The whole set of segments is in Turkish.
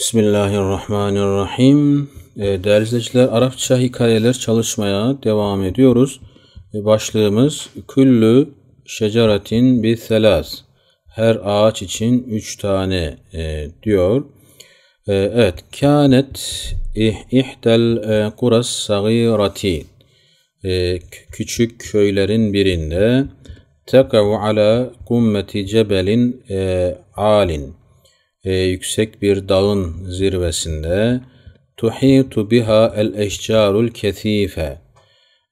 Bismillahirrahmanirrahim. Ee, değerli izleyiciler, Arapça hikayeler çalışmaya devam ediyoruz. Ee, başlığımız Küllü şeceratin bir selas. Her ağaç için üç tane e, diyor. Ee, evet, kânet ih, ihtel e, kuras sagirati. küçük köylerin birinde tekavu ala kummeti cebelin e, alin e, yüksek bir dağın zirvesinde tuhitu biha el eşcarul kethife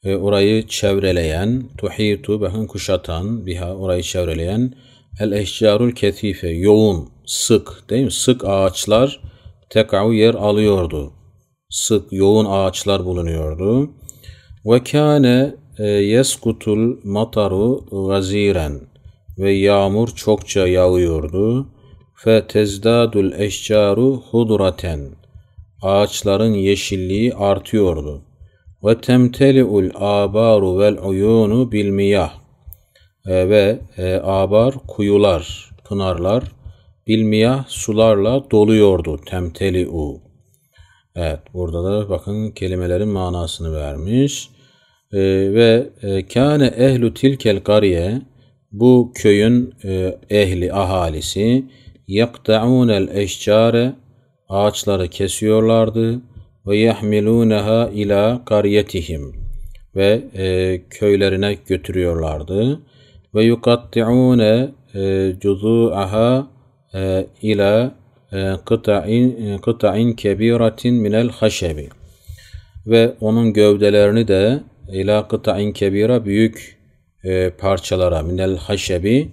e, orayı çevreleyen tuhitu bakın kuşatan biha orayı çevreleyen el eşcarul kethife yoğun sık değil mi sık ağaçlar tekau yer alıyordu sık yoğun ağaçlar bulunuyordu ve kâne e, yeskutul mataru gaziren ve yağmur çokça yağıyordu fetezdadul eşcaru hudraten. Ağaçların yeşilliği artıyordu. Ve temteliul abaru vel uyunu bil miyah. E, ve e, abar kuyular, pınarlar bil miyah sularla doluyordu. Temteliu. Evet burada da bakın kelimelerin manasını vermiş. E, ve e, kâne ehlu tilkel kariye bu köyün e, ehli ahalisi yaktaunel eşcare ağaçları kesiyorlardı ve yahmilunaha ila kariyetihim ve e, köylerine götürüyorlardı ve yukattiune cuzuaha ila kıta'in kıta'in kebiratin minel haşebi ve onun gövdelerini de ila kıta'in kebira büyük e, parçalara minel haşebi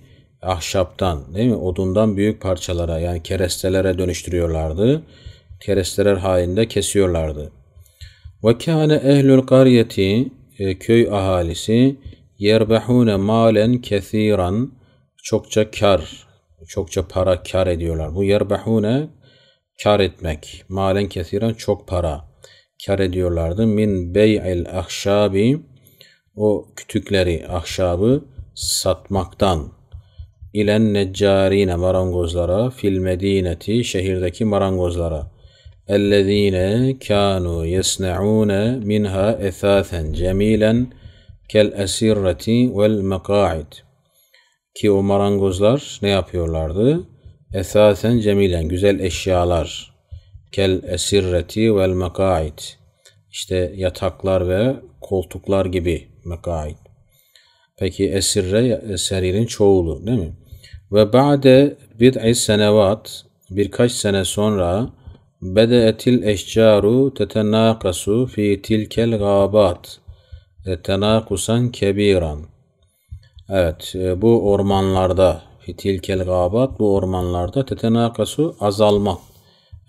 ahşaptan değil mi odundan büyük parçalara yani kerestelere dönüştürüyorlardı. Keresteler halinde kesiyorlardı. Ve kâne ehlül kariyeti e, köy ahalisi yerbehune malen kethiran çokça kar çokça para kar ediyorlar. Bu yerbehune kar etmek. Malen kesiren çok para kar ediyorlardı. Min bey'il ahşabi o kütükleri, ahşabı satmaktan İlen neccarine marangozlara fil medineti şehirdeki marangozlara. Ellezine kanu yesnaune minha ethafen cemilen kel esirreti vel meka'id. Ki o marangozlar ne yapıyorlardı? Esasen cemilen güzel eşyalar. Kel esirreti vel meka'id. İşte yataklar ve koltuklar gibi meka'id. Peki esirre, seririn çoğulu değil mi? Ve ba'de bid'i senevat birkaç sene sonra bede'etil eşcaru tetenakasu fi tilkel gabat e, tenakusan kebiran. Evet e, bu ormanlarda fi tilkel gabat bu ormanlarda tetenakasu azalma.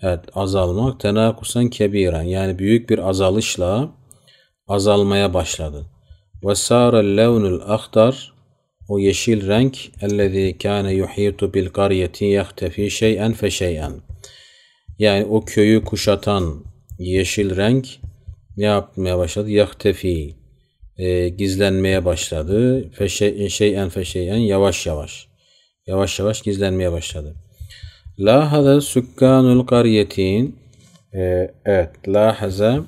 Evet azalmak tenakusan kebiran yani büyük bir azalışla azalmaya başladı. Ve sâre levnül ahtar o yeşil renk اَلَّذ۪ي كَانَ يُح۪يطُ بِالْقَرْيَةِ يَخْتَف۪ي شَيْئًا فَشَيْئًا Yani o köyü kuşatan yeşil renk ne yapmaya başladı? Yahtefi e, gizlenmeye başladı. Feşe, şeyen feşeyen yavaş yavaş. Yavaş yavaş gizlenmeye başladı. Lahaza sükkanul kariyetin e, evet lahaza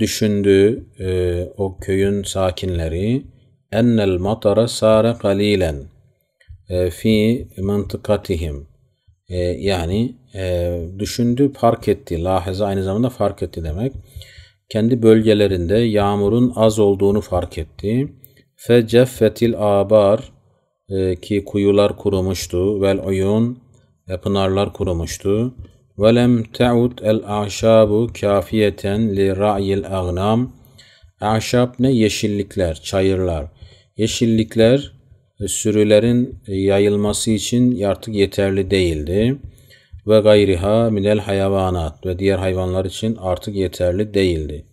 düşündü e, o köyün sakinleri أن المطر صار قليلا في منطقتهم yani e, düşündü fark etti. Lahize aynı zamanda fark etti demek. Kendi bölgelerinde yağmurun az olduğunu fark etti. Fe ceffetil abar e, ki kuyular kurumuştu. Vel uyun pınarlar kurumuştu. Ve lem te'ud el aşabu kafiyeten li ra'yil agnam. Ahşap ne? Yeşillikler, çayırlar. Yeşillikler e, sürülerin e, yayılması için artık yeterli değildi ve gayriha minel hayvanat ve diğer hayvanlar için artık yeterli değildi.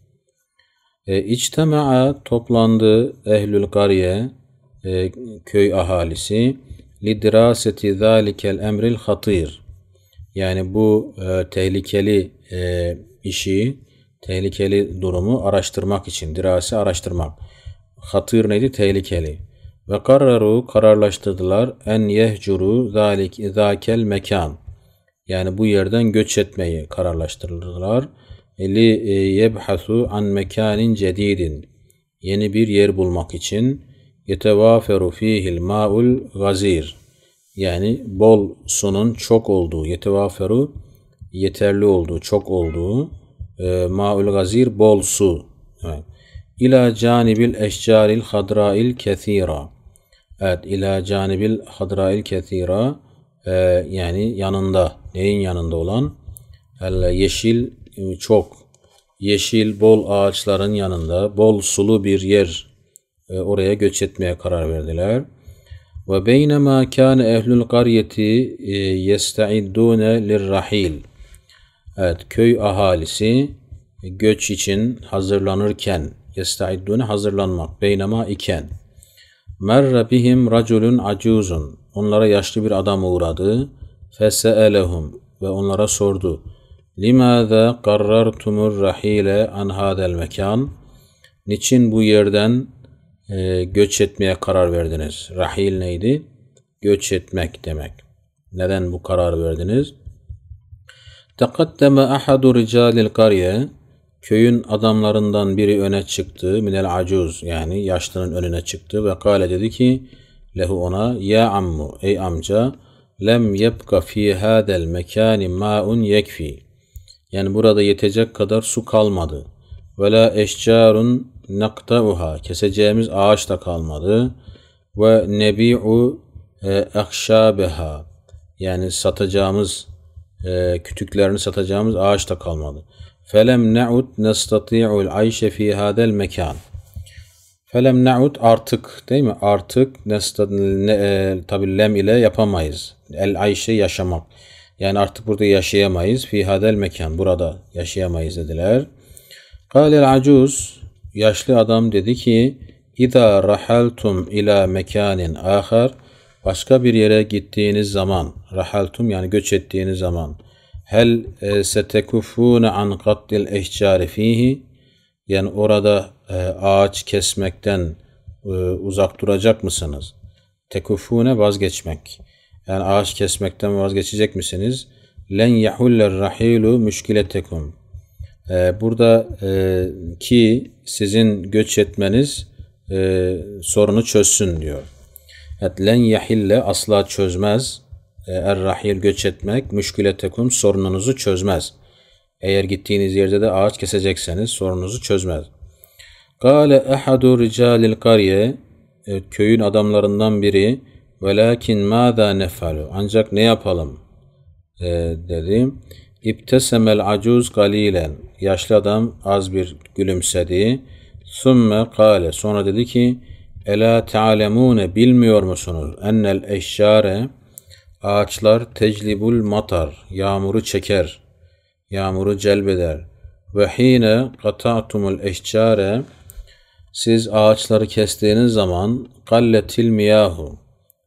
E, İçtema'a toplandı ehlül gariye e, köy ahalisi lidraseti zalikel emril hatir yani bu e, tehlikeli e, işi tehlikeli durumu araştırmak için dirasi araştırmak. Hatır neydi? Tehlikeli. Ve kararı kararlaştırdılar en yehcuru zalik izakel mekan. Yani bu yerden göç etmeyi kararlaştırdılar. li e, yebhasu an mekanin cedidin. Yeni bir yer bulmak için yetevaferu fihil maul gazir. Yani bol sunun çok olduğu, yetevaferu yeterli olduğu, çok olduğu, e, maul gazir bol su. Evet. İlâ canibil eşcaril hadrail kethira. Evet, ila canibil hadrail kethira e, yani yanında, neyin yanında olan el yeşil e, çok, yeşil bol ağaçların yanında bol sulu bir yer e, oraya göç etmeye karar verdiler. Ve beynema kâne ehlül qaryeti e, yestaiddûne lirrahil. Evet, köy ahalisi e, göç için hazırlanırken Yestaiddune hazırlanmak. Beynema iken. Merre bihim raculun acuzun. Onlara yaşlı bir adam uğradı. Feseelehum ve onlara sordu. Limâze karrartumur rahile an hadel mekan. Niçin bu yerden e, göç etmeye karar verdiniz? Rahil neydi? Göç etmek demek. Neden bu karar verdiniz? Tekaddeme ahadu ricalil kariye. Köyün adamlarından biri öne çıktı. Minel acuz yani yaşlının önüne çıktı ve kale dedi ki lehu ona ya ammu ey amca lem yebka fi hadel mekani maun yekfi. Yani burada yetecek kadar su kalmadı. Ve la eşcarun naktauha keseceğimiz ağaç da kalmadı. Ve nebi'u ekşabeha yani satacağımız e, kütüklerini satacağımız ağaç da kalmadı. Felem ne'ud nestati'ul ayşe fi hadel mekan. Felem ne'ud artık değil mi? Artık ne, e, tabi lem ile yapamayız. El ayşe yaşamak. Yani artık burada yaşayamayız. Fi hadel mekan. Burada yaşayamayız dediler. el acuz. Yaşlı adam dedi ki İza rahaltum ila mekanin ahar. Başka bir yere gittiğiniz zaman rahaltum yani göç ettiğiniz zaman.'' Hel e, setekufune an kattil ehcari fihi yani orada e, ağaç kesmekten e, uzak duracak mısınız? Tekufune vazgeçmek. Yani ağaç kesmekten vazgeçecek misiniz? Len yahuller rahilu müşkiletekum. E, burada e, ki sizin göç etmeniz e, sorunu çözsün diyor. Evet, len yahille asla çözmez errahil göç etmek müşküle tekum sorununuzu çözmez. Eğer gittiğiniz yerde de ağaç kesecekseniz sorununuzu çözmez. Kale ehadu ricalil kariye e, köyün adamlarından biri velakin mâzâ nefalu ancak ne yapalım e, dedi. İbtesemel acuz galilen yaşlı adam az bir gülümsedi. Sümme kale sonra dedi ki Ela te'alemune bilmiyor musunuz? Ennel eşşare Ağaçlar teclibul matar, yağmuru çeker, yağmuru celbeder. Ve hine kata'tumul eşcare, siz ağaçları kestiğiniz zaman galletil miyahu,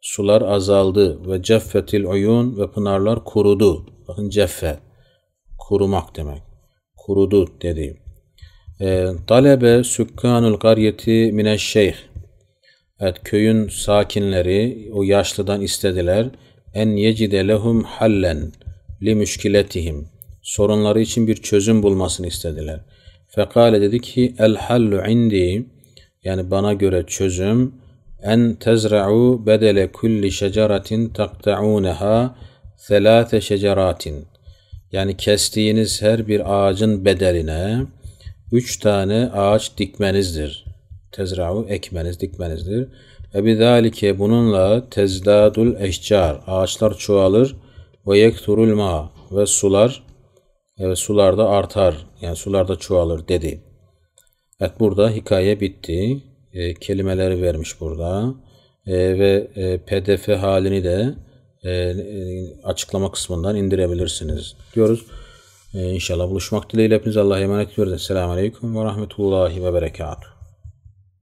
sular azaldı ve ceffetil oyun ve pınarlar kurudu. Bakın ceffe, kurumak demek. Kurudu dedi. E, talebe sükkanul garyeti mineşşeyh. Evet, köyün sakinleri o yaşlıdan istediler en yecide lehum hallen li müşkiletihim. Sorunları için bir çözüm bulmasını istediler. Fekale dedi ki el hallu indi yani bana göre çözüm en tezra'u bedele kulli şeceratin takta'uneha selâte şeceratin. Yani kestiğiniz her bir ağacın bedeline üç tane ağaç dikmenizdir. Tezra'u ekmeniz, dikmenizdir. Ve bununla tezdadul eşcar ağaçlar çoğalır ve yekturul ma ve sular ve sularda artar yani sularda çoğalır dedi. Evet burada hikaye bitti. E, kelimeleri vermiş burada. E, ve e, pdf halini de e, e, açıklama kısmından indirebilirsiniz diyoruz. E, inşallah buluşmak dileğiyle hepinize Allah'a emanet ediyoruz. Selamun Aleyküm ve Rahmetullahi ve Berekatuhu.